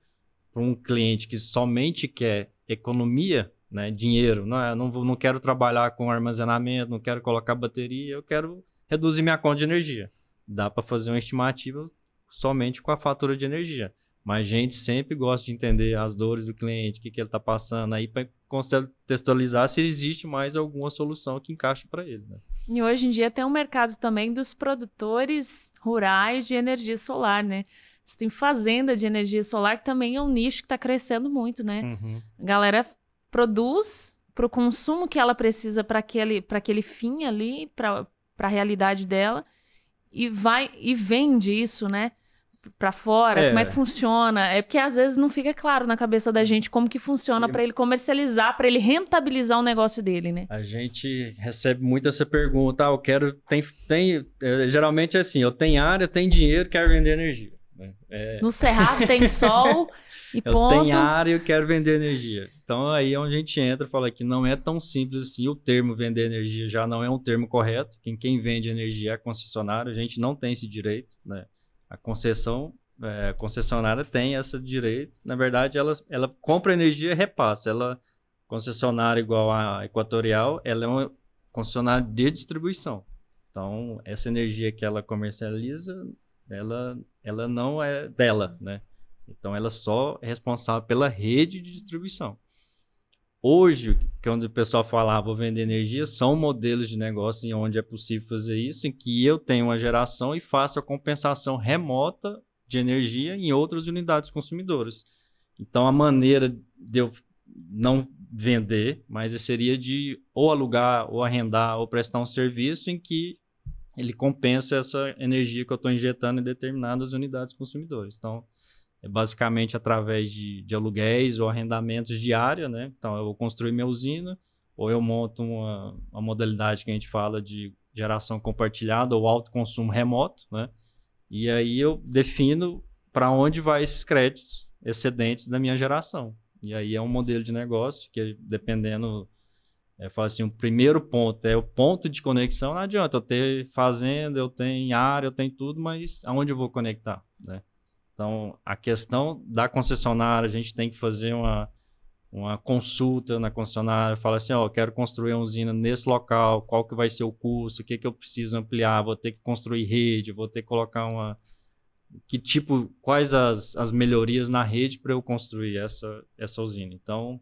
para um cliente que somente quer economia, né? Dinheiro, não é? Não, vou, não quero trabalhar com armazenamento, não quero colocar bateria, eu quero reduzir minha conta de energia. Dá para fazer uma estimativa somente com a fatura de energia. Mas a gente sempre gosta de entender as dores do cliente, o que, que ele está passando aí, para contextualizar se existe mais alguma solução que encaixe para ele. Né? E hoje em dia tem um mercado também dos produtores rurais de energia solar, né? Você tem fazenda de energia solar, que também é um nicho que está crescendo muito, né? Uhum. A galera produz para o consumo que ela precisa para aquele, aquele fim ali, para a realidade dela, e vai e vende isso, né? Para fora, é. como é que funciona? É porque às vezes não fica claro na cabeça da gente como que funciona para ele comercializar, para ele rentabilizar o negócio dele, né? A gente recebe muito essa pergunta: ah, eu quero. Tem, tem, eh, geralmente é assim: eu tenho área, tenho dinheiro, quero vender energia. Né? É... No Cerrado tem sol, E eu ponto... tenho área e eu quero vender energia. Então aí é onde a gente entra e fala que não é tão simples assim. O termo vender energia já não é um termo correto. Quem, quem vende energia é concessionário. A gente não tem esse direito. Né? A concessão é, a concessionária tem esse direito. Na verdade, ela, ela compra energia e repassa. Ela concessionária igual a Equatorial, ela é uma concessionária de distribuição. Então, essa energia que ela comercializa, ela, ela não é dela, né? Então, ela só é responsável pela rede de distribuição. Hoje, quando é o pessoal falava ah, vou vender energia, são modelos de negócio em onde é possível fazer isso, em que eu tenho uma geração e faço a compensação remota de energia em outras unidades consumidoras. Então, a maneira de eu não vender, mas seria de ou alugar, ou arrendar, ou prestar um serviço em que ele compensa essa energia que eu estou injetando em determinadas unidades consumidoras. Então, é basicamente através de, de aluguéis ou arrendamentos diários, né? Então, eu vou construir minha usina ou eu monto uma, uma modalidade que a gente fala de geração compartilhada ou alto consumo remoto, né? E aí eu defino para onde vai esses créditos excedentes da minha geração. E aí é um modelo de negócio que, dependendo, é, fala assim, o primeiro ponto é o ponto de conexão. Não adianta eu ter fazenda, eu tenho área, eu tenho tudo, mas aonde eu vou conectar, né? Então, a questão da concessionária, a gente tem que fazer uma, uma consulta na concessionária, falar assim, ó, oh, quero construir uma usina nesse local, qual que vai ser o custo, o que, que eu preciso ampliar, vou ter que construir rede, vou ter que colocar uma... Que tipo, quais as, as melhorias na rede para eu construir essa, essa usina. Então,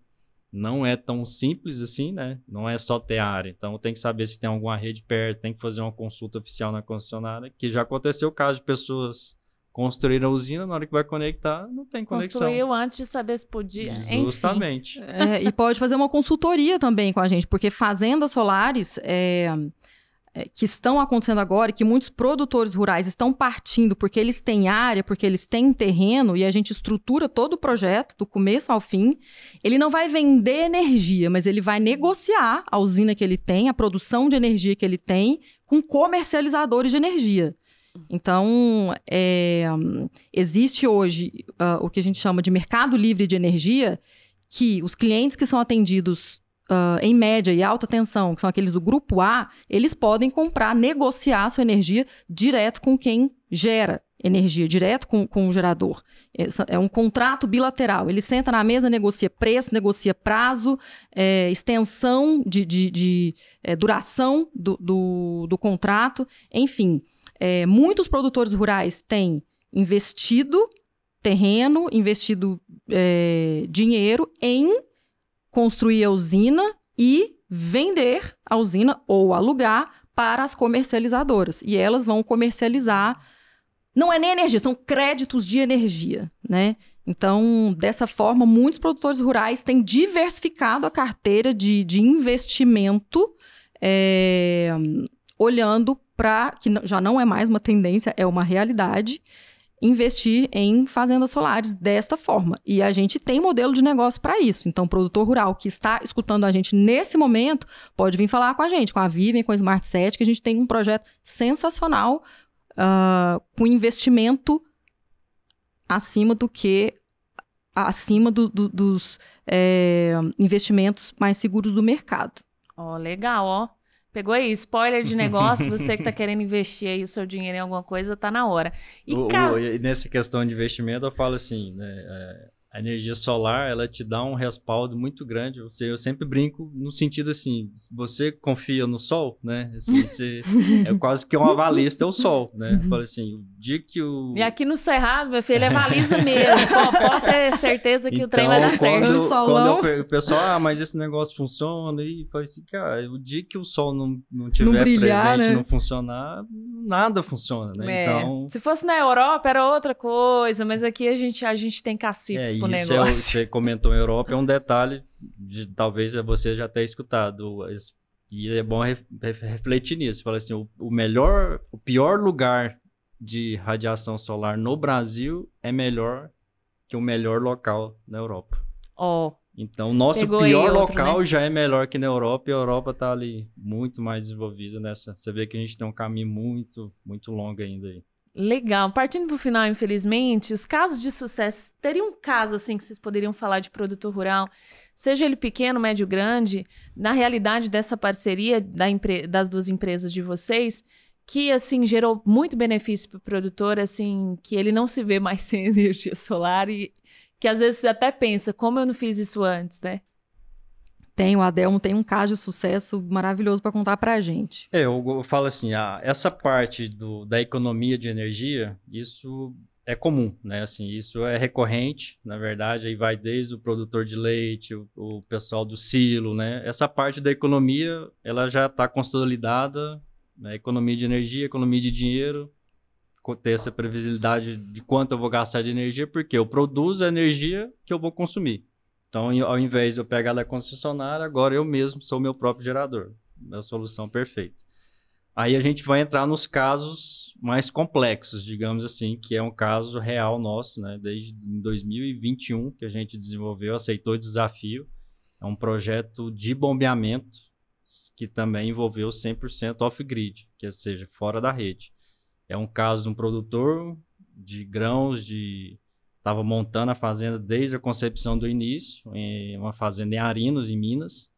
não é tão simples assim, né? Não é só ter área. Então tem que saber se tem alguma rede perto, tem que fazer uma consulta oficial na concessionária, que já aconteceu o caso de pessoas Construir a usina, na hora que vai conectar, não tem conexão. Construiu antes de saber se podia. Justamente. É, e pode fazer uma consultoria também com a gente, porque fazendas solares é, é, que estão acontecendo agora, que muitos produtores rurais estão partindo, porque eles têm área, porque eles têm terreno, e a gente estrutura todo o projeto, do começo ao fim. Ele não vai vender energia, mas ele vai negociar a usina que ele tem, a produção de energia que ele tem, com comercializadores de energia. Então, é, existe hoje uh, o que a gente chama de mercado livre de energia, que os clientes que são atendidos uh, em média e alta tensão, que são aqueles do grupo A, eles podem comprar, negociar a sua energia direto com quem gera energia, direto com, com o gerador. É, é um contrato bilateral. Ele senta na mesa, negocia preço, negocia prazo, é, extensão de, de, de é, duração do, do, do contrato, enfim. É, muitos produtores rurais têm investido terreno, investido é, dinheiro em construir a usina e vender a usina ou alugar para as comercializadoras. E elas vão comercializar. Não é nem energia, são créditos de energia, né? Então, dessa forma, muitos produtores rurais têm diversificado a carteira de, de investimento é, olhando para, que já não é mais uma tendência, é uma realidade, investir em fazendas solares desta forma. E a gente tem modelo de negócio para isso. Então, o produtor rural que está escutando a gente nesse momento pode vir falar com a gente, com a Vivem, com a Smart Set, que a gente tem um projeto sensacional uh, com investimento acima do que acima do, do, dos é, investimentos mais seguros do mercado. Ó, oh, legal, ó. Pegou aí, spoiler de negócio, você que está querendo investir aí o seu dinheiro em alguma coisa, tá na hora. E, o, ca... o, nessa questão de investimento, eu falo assim, né? É a energia solar ela te dá um respaldo muito grande. Eu, eu sempre brinco no sentido assim, você confia no sol, né? Assim, você, é quase que uma valista é o sol, né? Eu assim, o dia que o... E aqui no Cerrado, meu filho, ele é valisa mesmo. Pode ter é certeza que então, o trem vai dar então, certo. Quando, o solão... quando eu, o pessoal, ah, mas esse negócio funciona. E fala assim, cara, o dia que o sol não, não tiver não brilhar, presente, né? não funcionar, nada funciona, né? É. Então... Se fosse na Europa, era outra coisa, mas aqui a gente, a gente tem cacife. É, pro tipo é negócio. É, você comentou Europa, é um detalhe de talvez você já tenha escutado. E é bom refletir nisso. Fala assim, o, o melhor, o pior lugar de radiação solar no Brasil é melhor que o melhor local na Europa. Ó. Oh. Então, nosso Pegou pior outro, local né? já é melhor que na Europa e a Europa está ali muito mais desenvolvida nessa. Você vê que a gente tem um caminho muito, muito longo ainda aí. Legal. Partindo para o final, infelizmente, os casos de sucesso. Teria um caso assim que vocês poderiam falar de produtor rural, seja ele pequeno, médio, grande, na realidade dessa parceria da das duas empresas de vocês, que assim gerou muito benefício para o produtor, assim que ele não se vê mais sem energia solar e que às vezes até pensa como eu não fiz isso antes, né? tem, o Adelmo tem um caso de sucesso maravilhoso para contar para a gente. É, eu, eu falo assim, ah, essa parte do, da economia de energia, isso é comum, né? Assim, isso é recorrente, na verdade, aí vai desde o produtor de leite, o, o pessoal do silo, né? Essa parte da economia, ela já está consolidada, né? economia de energia, economia de dinheiro, ter essa previsibilidade de quanto eu vou gastar de energia, porque eu produzo a energia que eu vou consumir. Então, ao invés de eu pegar da é concessionária, agora eu mesmo sou meu próprio gerador. A solução perfeita. Aí a gente vai entrar nos casos mais complexos, digamos assim, que é um caso real nosso, né? Desde 2021 que a gente desenvolveu, aceitou o desafio. É um projeto de bombeamento que também envolveu 100% off-grid, que seja, fora da rede. É um caso de um produtor de grãos de Estava montando a fazenda desde a concepção do início, em uma fazenda em Arinos, em Minas.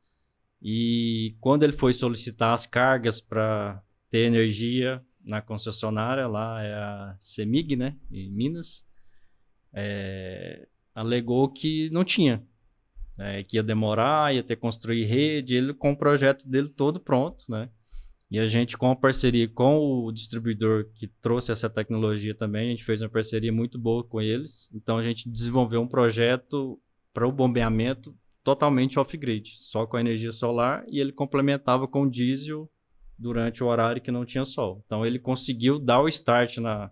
E quando ele foi solicitar as cargas para ter energia na concessionária, lá é a CEMIG, né, em Minas, é, alegou que não tinha, né, que ia demorar, ia ter que construir rede. Ele, com o projeto dele todo pronto, né, e a gente, com a parceria com o distribuidor que trouxe essa tecnologia também, a gente fez uma parceria muito boa com eles. Então, a gente desenvolveu um projeto para o bombeamento totalmente off-grid, só com a energia solar, e ele complementava com diesel durante o horário que não tinha sol. Então, ele conseguiu dar o start na,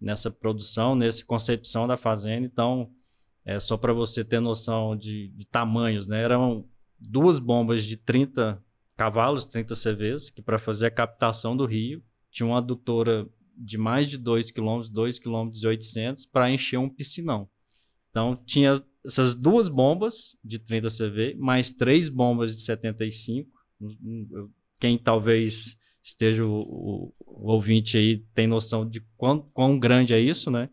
nessa produção, nessa concepção da fazenda. Então, é só para você ter noção de, de tamanhos, né? Eram duas bombas de 30 cavalos 30 CVs, que para fazer a captação do rio, tinha uma adutora de mais de 2 km, 2 km e 800 para encher um piscinão. Então tinha essas duas bombas de 30 CV mais três bombas de 75. Hum, hum, quem talvez esteja o, o ouvinte aí tem noção de quão, quão grande é isso, né?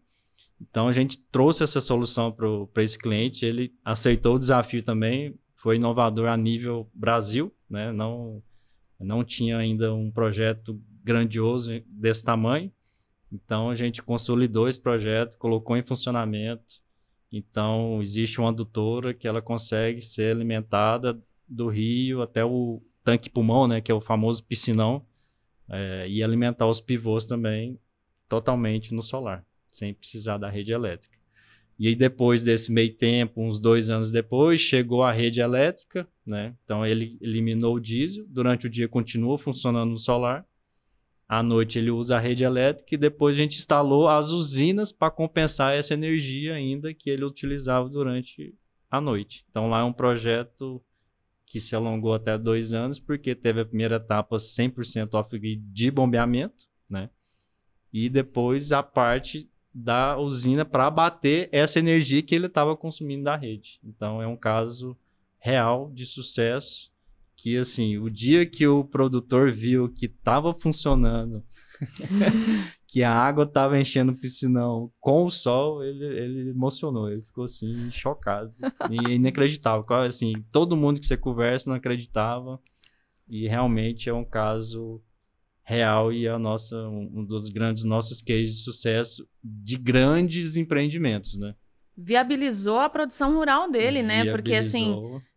Então a gente trouxe essa solução para esse cliente, ele aceitou o desafio também, foi inovador a nível Brasil né? Não, não tinha ainda um projeto grandioso desse tamanho. Então a gente consolidou esse projeto, colocou em funcionamento. Então existe uma adutora que ela consegue ser alimentada do rio até o tanque pulmão, né, que é o famoso piscinão, é, e alimentar os pivôs também totalmente no solar, sem precisar da rede elétrica. E aí depois desse meio tempo, uns dois anos depois, chegou a rede elétrica, né? Então ele eliminou o diesel, durante o dia continua funcionando o solar, à noite ele usa a rede elétrica e depois a gente instalou as usinas para compensar essa energia ainda que ele utilizava durante a noite. Então lá é um projeto que se alongou até dois anos, porque teve a primeira etapa 100% off-grid de bombeamento, né? E depois a parte da usina para abater essa energia que ele estava consumindo da rede. Então é um caso real de sucesso que assim, o dia que o produtor viu que estava funcionando, que a água estava enchendo o piscinão com o sol, ele, ele emocionou, ele ficou assim, chocado e é inacreditável. Assim, todo mundo que você conversa não acreditava e realmente é um caso real e a nossa, um dos grandes nossos cases de sucesso de grandes empreendimentos, né? Viabilizou a produção rural dele, né? Porque assim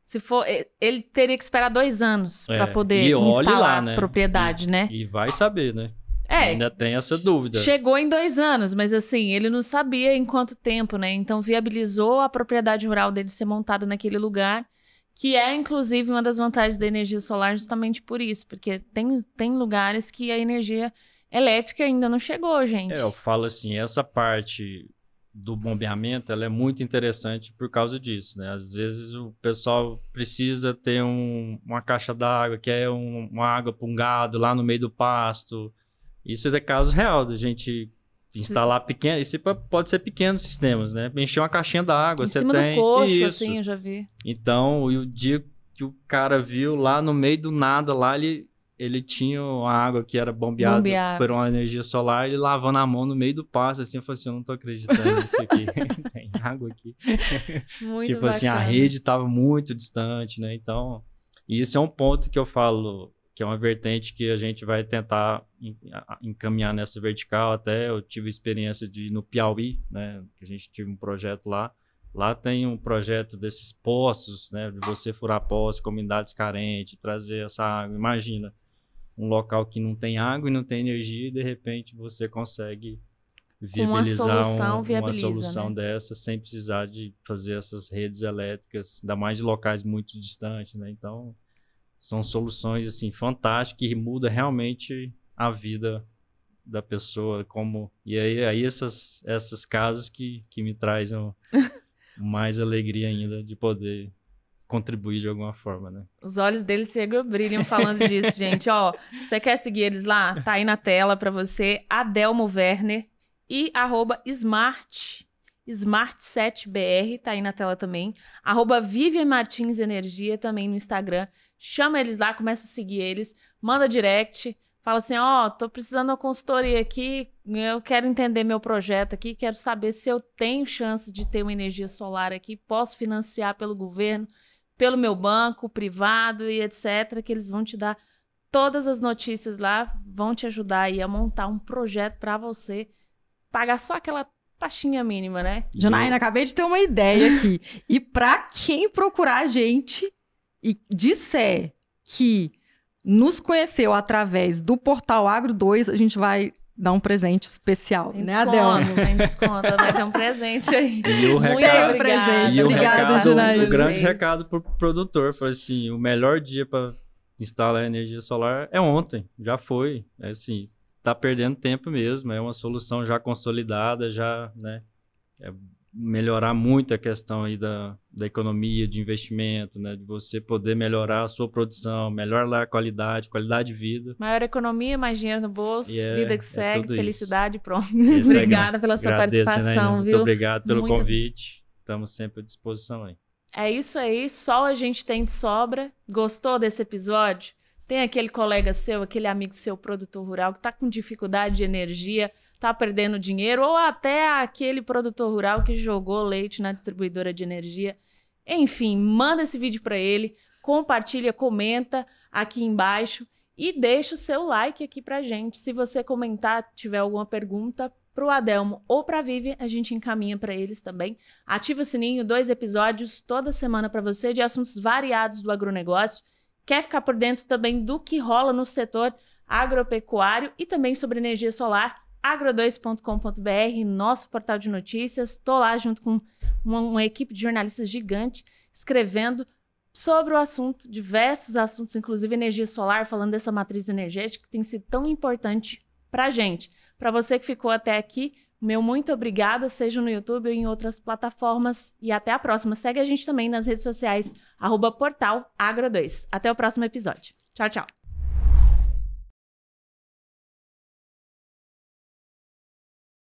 se for, ele teria que esperar dois anos é, para poder instalar lá, né? a propriedade, e, né? E vai saber, né? É, Ainda tem essa dúvida. Chegou em dois anos, mas assim, ele não sabia em quanto tempo, né? Então viabilizou a propriedade rural dele ser montada naquele lugar, que é inclusive uma das vantagens da energia solar justamente por isso, porque tem, tem lugares que a energia elétrica ainda não chegou, gente. É, eu falo assim, essa parte do bombeamento ela é muito interessante por causa disso, né? Às vezes o pessoal precisa ter um, uma caixa d'água, que é um, uma água para um gado lá no meio do pasto. Isso é caso real da gente instalar pequeno. Isso pode ser pequenos sistemas, né? Encher uma caixinha d'água, em você cima tem. Do coxo, isso. assim, eu já vi. Então, o dia que o cara viu lá no meio do nada, lá ele ele tinha uma água que era bombeada, por uma energia solar, ele lavando a mão no meio do passo, assim, eu falei assim, eu não tô acreditando nisso aqui, tem água aqui. Muito tipo bacana. assim, a rede tava muito distante, né? Então, isso é um ponto que eu falo, que é uma vertente que a gente vai tentar encaminhar nessa vertical, até eu tive experiência de no Piauí, né, que a gente tive um projeto lá, Lá tem um projeto desses poços, né? De você furar poços, comunidades carentes, trazer essa água. Imagina, um local que não tem água e não tem energia e de repente você consegue viabilizar uma né? solução, um, uma solução né? dessa sem precisar de fazer essas redes elétricas, ainda mais de locais muito distantes, né? Então, são soluções assim fantásticas que mudam realmente a vida da pessoa como e aí, aí essas essas casas que, que me trazem mais alegria ainda de poder contribuir de alguma forma, né? Os olhos deles chegam brilham falando disso, gente. Ó, você quer seguir eles lá? Tá aí na tela para você, Adelmo Werner e arroba smart, smart7br, tá aí na tela também. Arroba Vivian Martins Energia também no Instagram. Chama eles lá, começa a seguir eles, manda direct, fala assim, ó, oh, tô precisando de uma consultoria aqui, eu quero entender meu projeto aqui, quero saber se eu tenho chance de ter uma energia solar aqui, posso financiar pelo governo, pelo meu banco privado e etc, que eles vão te dar todas as notícias lá, vão te ajudar aí a montar um projeto para você pagar só aquela taxinha mínima, né? Janaína, acabei de ter uma ideia aqui. e para quem procurar a gente e disser que nos conheceu através do portal Agro 2, a gente vai dar um presente especial, tem né, desconto, Adel? Tem desconto, vai ter um presente aí. E o recado, tem um presente, obrigada, Juraís. O grande recado pro produtor foi assim, o melhor dia para instalar energia solar é ontem, já foi, é assim, tá perdendo tempo mesmo, é uma solução já consolidada, já, né, é melhorar muito a questão aí da, da economia, de investimento, né? De você poder melhorar a sua produção, melhorar a qualidade, qualidade de vida. Maior economia, mais dinheiro no bolso, é, vida é que segue, é felicidade, isso. pronto. Obrigada pela sua participação, né, viu? Muito obrigado pelo muito... convite. Estamos sempre à disposição aí. É isso aí, só a gente tem de sobra. Gostou desse episódio? Tem aquele colega seu, aquele amigo seu, produtor rural, que está com dificuldade de energia, está perdendo dinheiro, ou até aquele produtor rural que jogou leite na distribuidora de energia. Enfim, manda esse vídeo para ele, compartilha, comenta aqui embaixo e deixa o seu like aqui a gente. Se você comentar, tiver alguma pergunta para o Adelmo ou a Vivi, a gente encaminha para eles também. Ativa o sininho, dois episódios toda semana para você de assuntos variados do agronegócio quer ficar por dentro também do que rola no setor agropecuário e também sobre energia solar, agro2.com.br, nosso portal de notícias. Estou lá junto com uma, uma, equipe de jornalistas gigante escrevendo sobre o assunto, diversos assuntos, inclusive energia solar, falando dessa matriz energética que tem sido tão importante para a gente. Para você que ficou até aqui, meu muito obrigada, seja no YouTube ou em outras plataformas. E até a próxima. Segue a gente também nas redes sociais, arroba portal agro2. Até o próximo episódio. Tchau, tchau.